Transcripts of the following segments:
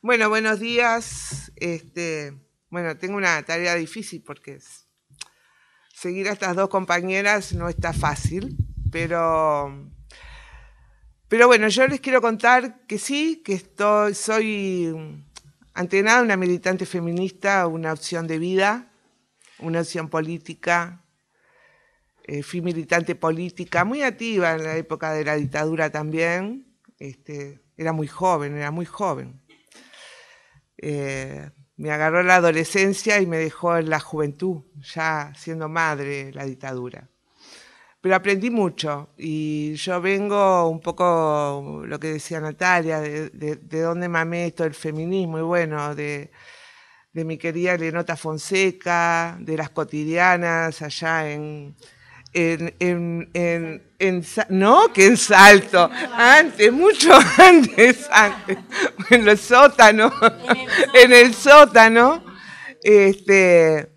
Bueno, buenos días. Este, bueno, tengo una tarea difícil porque seguir a estas dos compañeras no está fácil, pero, pero bueno, yo les quiero contar que sí, que estoy, soy ante nada una militante feminista, una opción de vida, una opción política. Eh, fui militante política, muy activa en la época de la dictadura también. Este, era muy joven, era muy joven. Eh, me agarró la adolescencia y me dejó en la juventud, ya siendo madre, la dictadura. Pero aprendí mucho y yo vengo un poco, lo que decía Natalia, de, de, dónde mamé esto el feminismo y bueno, de, de mi querida Lenota Fonseca, de las cotidianas allá en, en, en, en, no, que en Salto, antes, mucho antes, en los sótanos, en el sótano, este,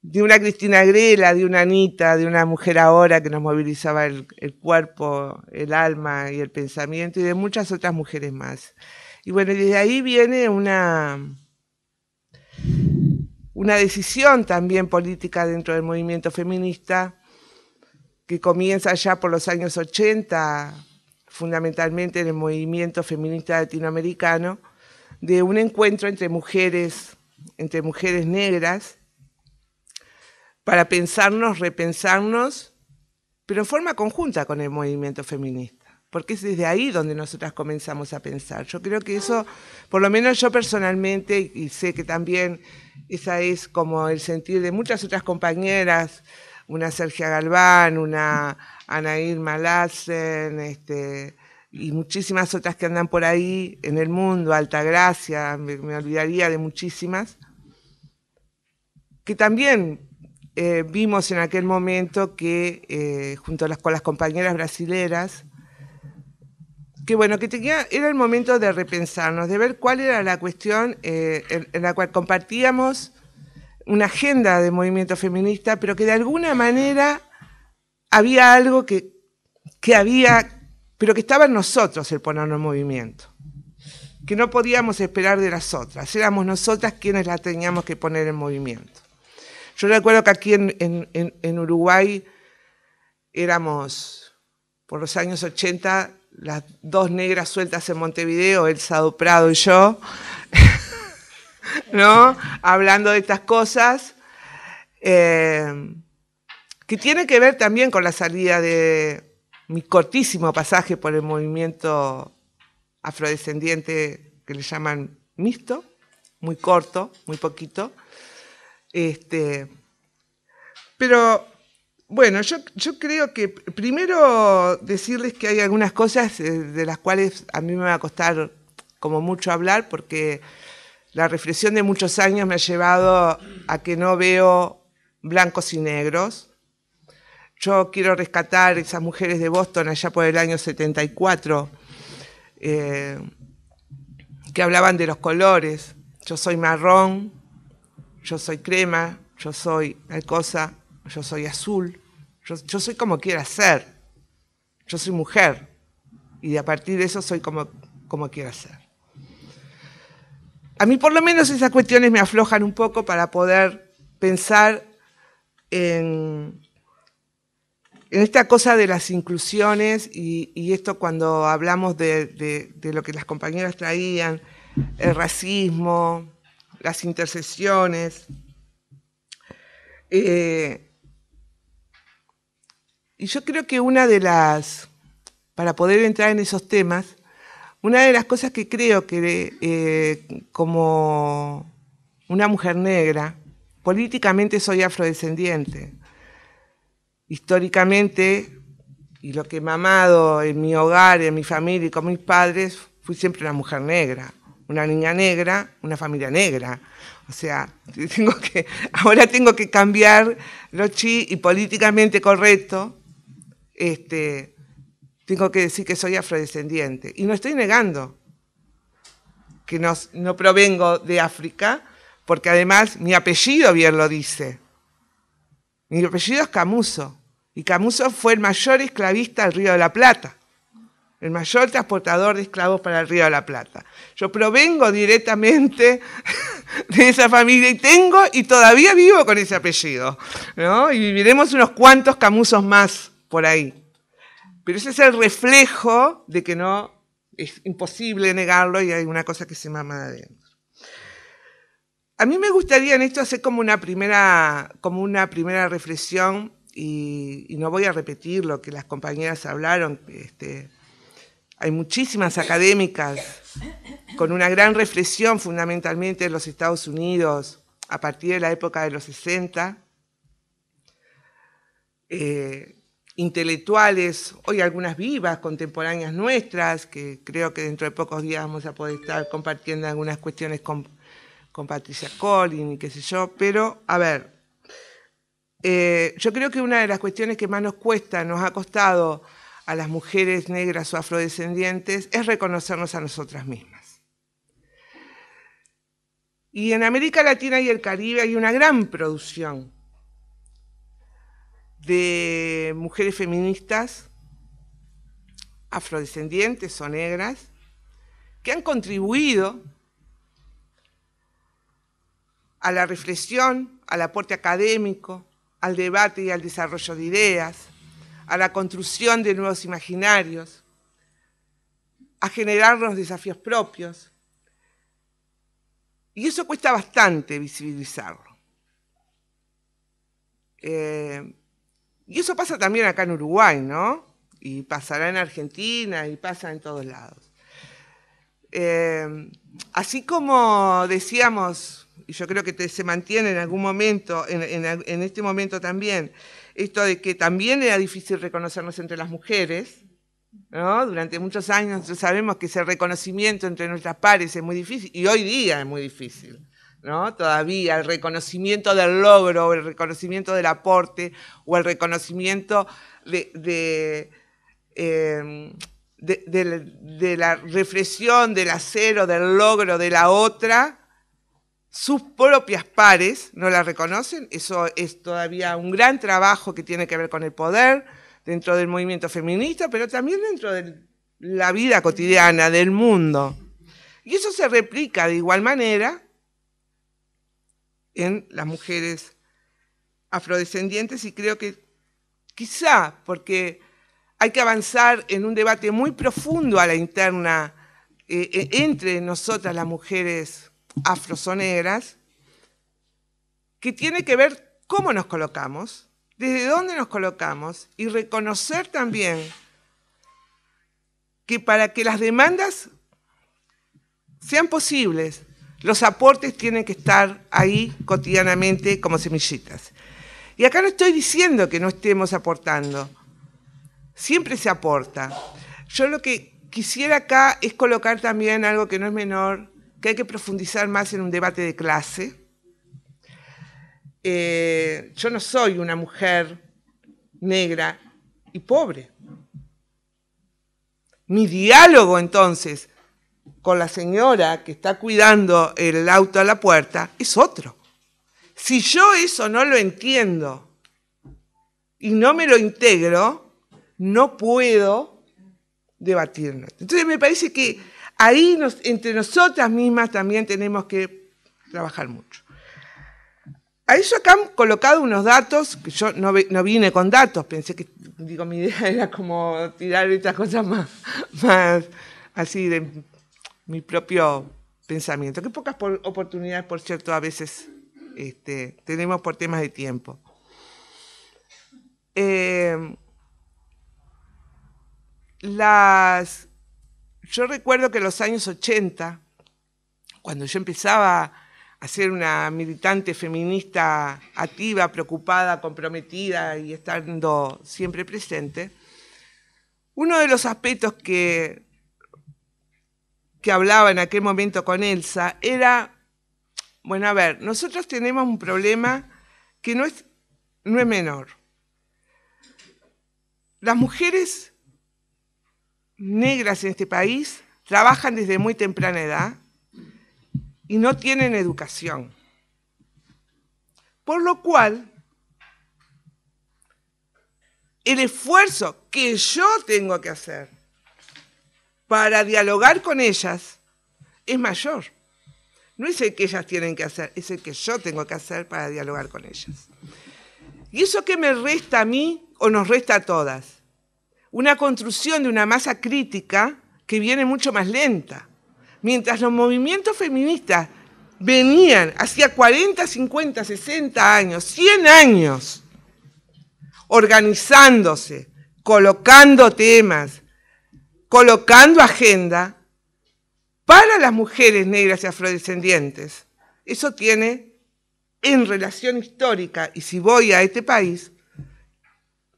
de una Cristina Grela, de una Anita, de una mujer ahora que nos movilizaba el cuerpo, el alma y el pensamiento, y de muchas otras mujeres más. Y bueno, desde ahí viene una, una decisión también política dentro del movimiento feminista que comienza ya por los años 80, fundamentalmente en el movimiento feminista latinoamericano, de un encuentro entre mujeres, entre mujeres negras, para pensarnos, repensarnos, pero en forma conjunta con el movimiento feminista porque es desde ahí donde nosotras comenzamos a pensar. Yo creo que eso, por lo menos yo personalmente, y sé que también esa es como el sentir de muchas otras compañeras, una Sergia Galván, una Anair Malassen, este, y muchísimas otras que andan por ahí en el mundo, Altagracia, me, me olvidaría de muchísimas, que también eh, vimos en aquel momento que eh, junto las, con las compañeras brasileras, que bueno, que tenía, era el momento de repensarnos, de ver cuál era la cuestión eh, en, la cual compartíamos una agenda de movimiento feminista, pero que de alguna manera había algo que, había, pero que estaba en nosotros el ponernos en movimiento, que no podíamos esperar de las otras, éramos nosotras quienes la teníamos que poner en movimiento. Yo recuerdo que aquí en, en Uruguay éramos, por los años 80, las dos negras sueltas en Montevideo, Elsa Prado y yo, ¿no? Hablando de estas cosas, eh, que tiene que ver también con la salida de mi cortísimo pasaje por el movimiento afrodescendiente que le llaman mixto, muy corto, muy poquito. Este, pero bueno, yo, creo que primero decirles que hay algunas cosas eh, de las cuales a mí me va a costar como mucho hablar porque la reflexión de muchos años me ha llevado a que no veo blancos y negros. Yo quiero rescatar esas mujeres de Boston allá por el año 74 eh, que hablaban de los colores. Yo soy marrón, yo soy crema, yo soy cosa yo soy azul, yo, soy como quiera ser, yo soy mujer y a partir de eso soy como, como quiera ser. A mí por lo menos esas cuestiones me aflojan un poco para poder pensar en, en esta cosa de las inclusiones y, esto cuando hablamos de, lo que las compañeras traían, el racismo, las intersecciones, eh, y yo creo que una de las, para poder entrar en esos temas, una de las cosas que creo que eh, como una mujer negra, políticamente soy afrodescendiente. Históricamente, y lo que he mamado en mi hogar, en mi familia y con mis padres, fui siempre una mujer negra, una niña negra, una familia negra. O sea, ahora tengo que cambiar lo chi y políticamente correcto este, tengo que decir que soy afrodescendiente. Y no estoy negando que no, provengo de África, porque además mi apellido bien lo dice. Mi apellido es Camuso, y Camuso fue el mayor esclavista del Río de la Plata, el mayor transportador de esclavos para el Río de la Plata. Yo provengo directamente de esa familia y tengo y todavía vivo con ese apellido, ¿no? Y viviremos unos cuantos Camusos más por ahí. Pero ese es el reflejo de que no, es imposible negarlo y hay una cosa que se mama de adentro. A mí me gustaría en esto hacer como una primera, como una primera reflexión y, no voy a repetir lo que las compañeras hablaron. Este, hay muchísimas académicas con una gran reflexión fundamentalmente en los Estados Unidos a partir de la época de los 60 intelectuales, hoy algunas vivas, contemporáneas nuestras, que creo que dentro de pocos días vamos a poder estar compartiendo algunas cuestiones con, Patricia Collin y qué sé yo, pero a ver, eh, yo creo que una de las cuestiones que más nos cuesta, nos ha costado a las mujeres negras o afrodescendientes, es reconocernos a nosotras mismas. Y en América Latina y el Caribe hay una gran producción de mujeres feministas afrodescendientes o negras que han contribuido a la reflexión, al aporte académico, al debate y al desarrollo de ideas, a la construcción de nuevos imaginarios, a generar los desafíos propios. Y eso cuesta bastante visibilizarlo. Eh, y eso pasa también acá en Uruguay, ¿no? Y pasará en Argentina y pasa en todos lados. Eh, así como decíamos, y yo creo que se mantiene en algún momento, en, en, este momento también, esto de que también era difícil reconocernos entre las mujeres, ¿no? Durante muchos años sabemos que ese reconocimiento entre nuestras pares es muy difícil, y hoy día es muy difícil. Todavía el reconocimiento del logro, el reconocimiento del aporte, o el reconocimiento em, de, la reflexión, del acero, del logro de la otra, sus propias pares no la reconocen. Eso es todavía un gran trabajo que tiene que ver con el poder dentro del movimiento feminista, pero también dentro de la vida cotidiana del mundo. Y eso se replica de igual manera en las mujeres afrodescendientes y creo que quizá porque hay que avanzar en un debate muy profundo a la interna eh, e-, entre nosotras las mujeres afrosoneras, que tiene que ver cómo nos colocamos, desde dónde nos colocamos y reconocer también que para que las demandas sean posibles los aportes tienen que estar ahí cotidianamente como semillitas. Y acá no estoy diciendo que no estemos aportando. Siempre se aporta. Yo lo que quisiera acá es colocar también algo que no es menor, que hay que profundizar más en un debate de clase. Eh, yo no soy una mujer negra y pobre. Mi diálogo entonces con la señora que está cuidando el auto a la puerta es otro. Si yo eso no lo entiendo y no me lo integro, no puedo debatirlo. Entonces me parece que ahí entre nosotras mismas también tenemos que trabajar mucho. A eso acá han colocado unos datos, que yo no, no vine con datos, pensé que, digo, mi idea era como tirar estas cosas más, más así de mi propio pensamiento. Qué pocas oportunidades, por cierto, a veces este, tenemos por temas de tiempo. Em, las, yo recuerdo que en los años 80, cuando yo empezaba a ser una militante feminista activa, preocupada, comprometida y estando siempre presente, uno de los aspectos que que hablaba en aquel momento con Elsa era, bueno, a ver, nosotros tenemos un problema que no es, no es menor. Las mujeres negras en este país trabajan desde muy temprana edad y no tienen educación. Por lo cual, el esfuerzo que yo tengo que hacer para dialogar con ellas es mayor. No es el que ellas tienen que hacer, es el que yo tengo que hacer para dialogar con ellas. ¿Y eso qué me resta a mí o nos resta a todas? Una construcción de una masa crítica que viene mucho más lenta. Mientras los movimientos feministas venían hacía 40, 50, 60 años, 100 años, organizándose, colocando temas, colocando agenda para las mujeres negras y afrodescendientes. Eso tiene en relación histórica, y si voy a este país,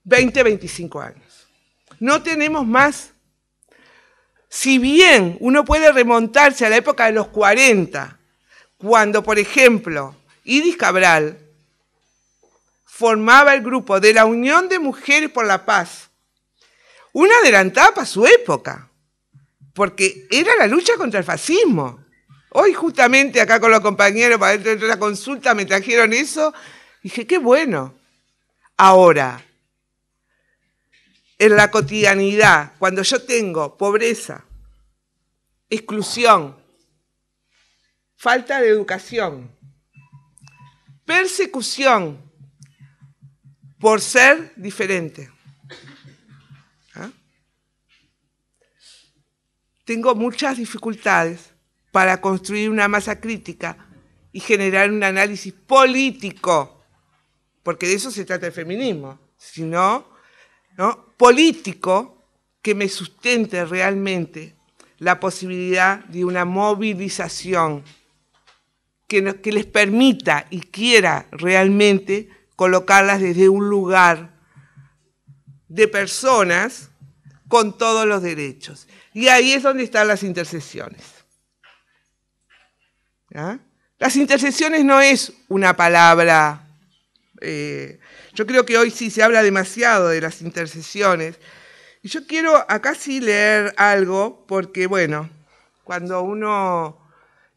20, 25 años. No tenemos más. Si bien uno puede remontarse a la época de los 40, cuando, por ejemplo, Iris Cabral formaba el grupo de la Unión de Mujeres por la Paz, una adelantada para su época, porque era la lucha contra el fascismo. Hoy justamente acá con los compañeros, para dentro de la consulta, me trajeron eso. Dije, qué bueno. Ahora, en la cotidianidad, cuando yo tengo pobreza, exclusión, falta de educación, persecución por ser diferente tengo muchas dificultades para construir una masa crítica y generar un análisis político, porque de eso se trata el feminismo, sino político que me sustente realmente la posibilidad de una movilización que les permita y quiera realmente colocarlas desde un lugar de personas con todos los derechos. Y ahí es donde están las intercesiones. Las intercesiones no es una palabra. Eh, yo creo que hoy sí se habla demasiado de las intercesiones. Y yo quiero acá sí leer algo, porque bueno, cuando uno.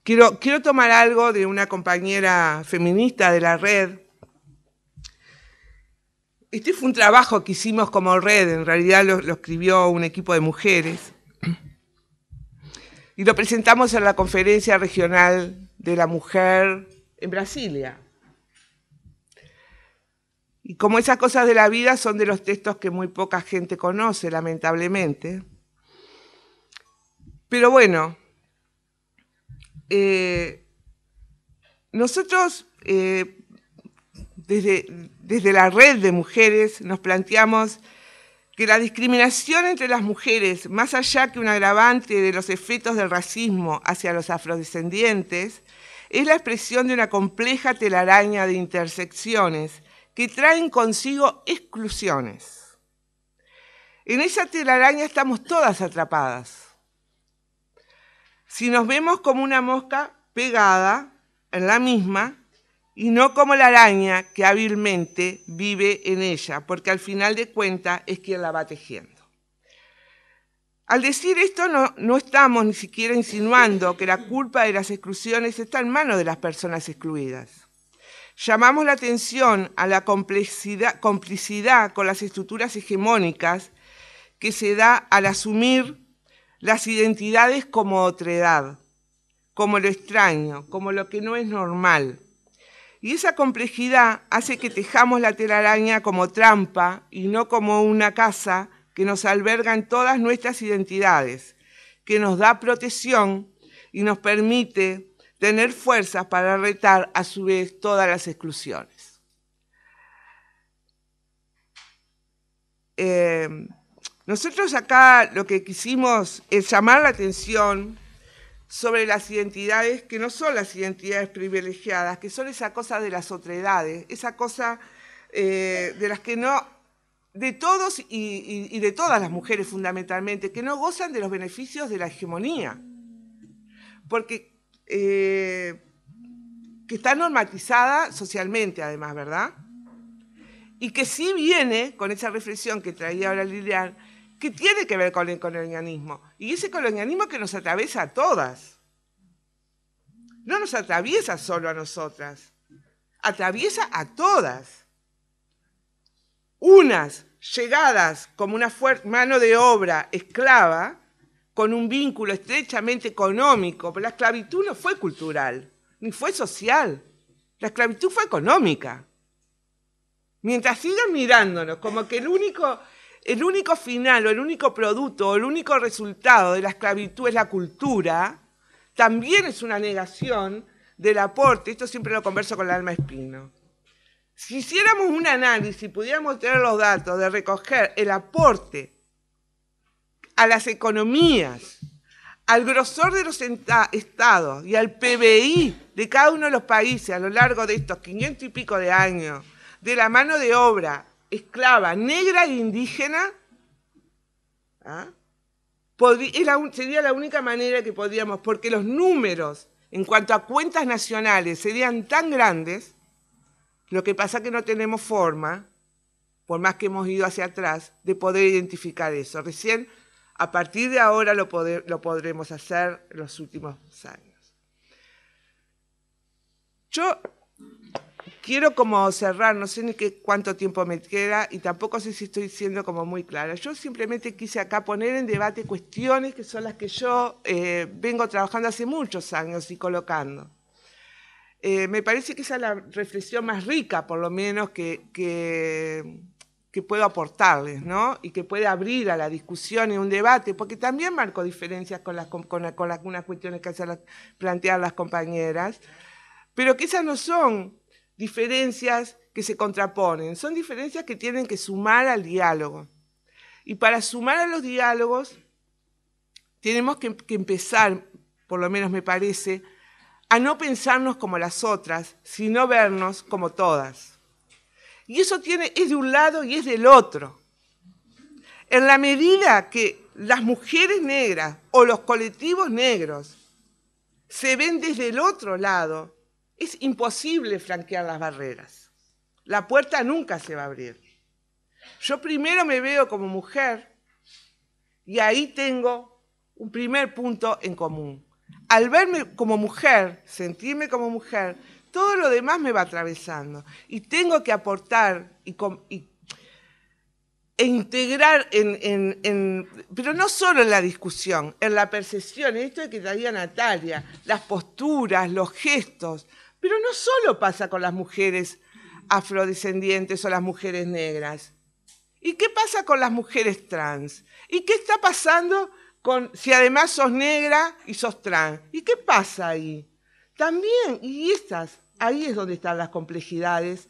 Quiero, quiero tomar algo de una compañera feminista de la red. Este fue un trabajo que hicimos como red, en realidad lo, lo escribió un equipo de mujeres y lo presentamos en la Conferencia Regional de la Mujer en Brasilia. Y como esas cosas de la vida son de los textos que muy poca gente conoce, lamentablemente. Pero bueno, eh, nosotros eh, desde, desde la red de mujeres nos planteamos que la discriminación entre las mujeres, más allá que un agravante de los efectos del racismo hacia los afrodescendientes, es la expresión de una compleja telaraña de intersecciones que traen consigo exclusiones. En esa telaraña estamos todas atrapadas. Si nos vemos como una mosca pegada en la misma, y no como la araña que hábilmente vive en ella, porque al final de cuentas es quien la va tejiendo. Al decir esto no, estamos ni siquiera insinuando que la culpa de las exclusiones está en manos de las personas excluidas. Llamamos la atención a la complicidad, complicidad con las estructuras hegemónicas que se da al asumir las identidades como otredad, como lo extraño, como lo que no es normal, y esa complejidad hace que tejamos la telaraña como trampa y no como una casa que nos alberga en todas nuestras identidades, que nos da protección y nos permite tener fuerzas para retar a su vez todas las exclusiones. Eh, nosotros acá lo que quisimos es llamar la atención sobre las identidades que no son las identidades privilegiadas, que son esa cosa de las otredades, esa cosa eh, de las que no, de todos y, de todas las mujeres fundamentalmente, que no gozan de los beneficios de la hegemonía, porque eh, que está normatizada socialmente además, ¿verdad? Y que sí viene, con esa reflexión que traía ahora Lilian, ¿Qué tiene que ver con el colonialismo. Y ese colonialismo que nos atraviesa a todas. No nos atraviesa solo a nosotras, atraviesa a todas. Unas llegadas como una mano de obra esclava, con un vínculo estrechamente económico, pero la esclavitud no fue cultural, ni fue social, la esclavitud fue económica. Mientras sigan mirándonos como que el único el único final o el único producto o el único resultado de la esclavitud es la cultura, también es una negación del aporte, esto siempre lo converso con el alma espino. Si hiciéramos un análisis, pudiéramos tener los datos de recoger el aporte a las economías, al grosor de los estados y al PBI de cada uno de los países a lo largo de estos 500 y pico de años, de la mano de obra, esclava negra e indígena, ¿ah? sería la única manera que podríamos, porque los números en cuanto a cuentas nacionales serían tan grandes, lo que pasa es que no tenemos forma, por más que hemos ido hacia atrás, de poder identificar eso. Recién a partir de ahora lo, lo podremos hacer en los últimos años. Yo quiero como cerrar, no sé ni qué, cuánto tiempo me queda y tampoco sé si estoy siendo como muy clara. Yo simplemente quise acá poner en debate cuestiones que son las que yo eh, vengo trabajando hace muchos años y colocando. Eh, me parece que esa es la reflexión más rica, por lo menos, que, que, puedo aportarles, ¿no? Y que puede abrir a la discusión y un debate, porque también marco diferencias con, las, con, algunas cuestiones que hacen las compañeras, pero que esas no son diferencias que se contraponen, son diferencias que tienen que sumar al diálogo. Y para sumar a los diálogos, tenemos que, empezar, por lo menos me parece, a no pensarnos como las otras, sino vernos como todas. Y eso tiene, es de un lado y es del otro. En la medida que las mujeres negras o los colectivos negros se ven desde el otro lado es imposible franquear las barreras. La puerta nunca se va a abrir. Yo primero me veo como mujer y ahí tengo un primer punto en común. Al verme como mujer, sentirme como mujer, todo lo demás me va atravesando y tengo que aportar y, e integrar en, pero no solo en la discusión, en la percepción, en esto que traía Natalia, las posturas, los gestos, pero no solo pasa con las mujeres afrodescendientes o las mujeres negras. ¿Y qué pasa con las mujeres trans? ¿Y qué está pasando con si además sos negra y sos trans? ¿Y qué pasa ahí? También, y estas, ahí es donde están las complejidades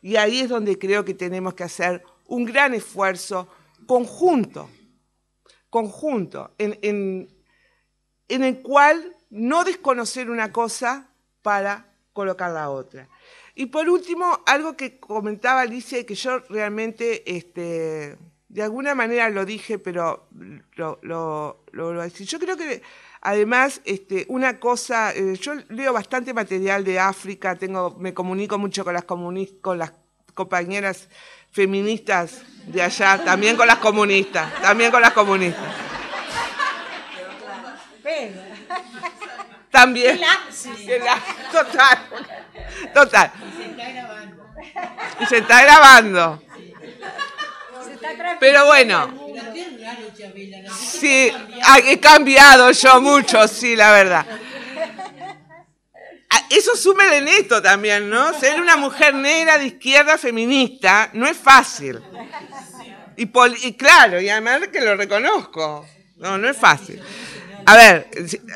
y ahí es donde creo que tenemos que hacer un gran esfuerzo conjunto, conjunto, en, en el cual no desconocer una cosa para colocar la otra. Y por último, algo que comentaba Alicia, que yo realmente, este, de alguna manera lo dije, pero lo, lo, lo, decir. Yo creo que además, este, una cosa, eh, yo leo bastante material de África, tengo, me comunico mucho con las, con las compañeras feministas de allá, también con las comunistas, también con las comunistas. También. total. Total. Y se está grabando. Y se está grabando. Se está Pero bueno. Sí, ah, he cambiado yo mucho, sí, la verdad. Ah, eso sume en esto también, ¿no? Ser una mujer negra de izquierda feminista no es fácil. Y, claro, y además que lo reconozco. No, no es fácil. A ver,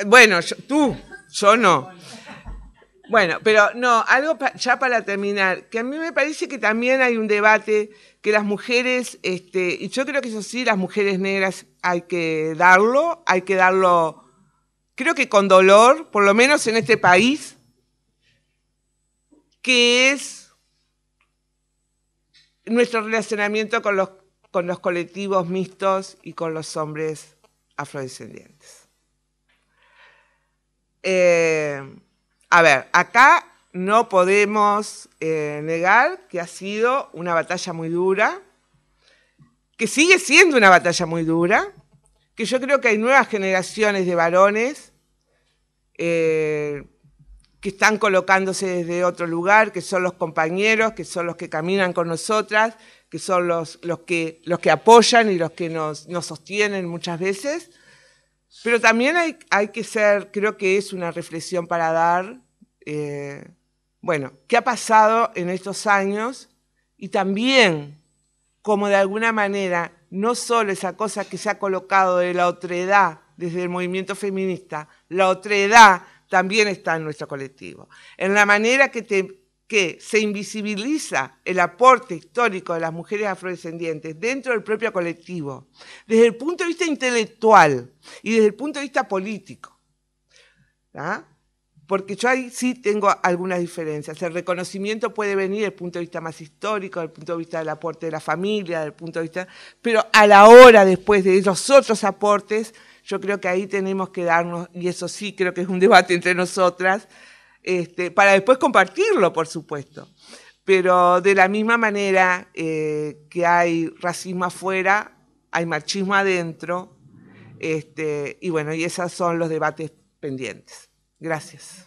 bueno, tú, yo no. Bueno, pero no, algo ya para terminar, que a mí me parece que también hay un debate que las mujeres, este, y yo creo que eso sí, las mujeres negras hay que darlo, hay que darlo, creo que con dolor, por lo menos en este país, que es nuestro relacionamiento con los, con los colectivos mixtos y con los hombres afrodescendientes. Eh, a ver, acá no podemos eh, negar que ha sido una batalla muy dura, que sigue siendo una batalla muy dura, que yo creo que hay nuevas generaciones de varones eh, que están colocándose desde otro lugar, que son los compañeros, que son los que caminan con nosotras, que son los, los, que, los que apoyan y los que nos sostienen muchas veces. Pero también hay, hay que ser, creo que es una reflexión para dar, eh, bueno, qué ha pasado en estos años y también como de alguna manera no solo esa cosa que se ha colocado de la otredad desde el movimiento feminista, la otredad también está en nuestro colectivo, en la manera que te que se invisibiliza el aporte histórico de las mujeres afrodescendientes dentro del propio colectivo, desde el punto de vista intelectual y desde el punto de vista político. Porque yo ahí sí tengo algunas diferencias. El reconocimiento puede venir desde el punto de vista más histórico, desde el punto de vista del aporte de la familia, del punto de vista... Pero a la hora después de los otros aportes, yo creo que ahí tenemos que darnos, y eso sí creo que es un debate entre nosotras, este, para después compartirlo, por supuesto. Pero de la misma manera eh, que hay racismo afuera, hay machismo adentro, este, y bueno, y esos son los debates pendientes. Gracias.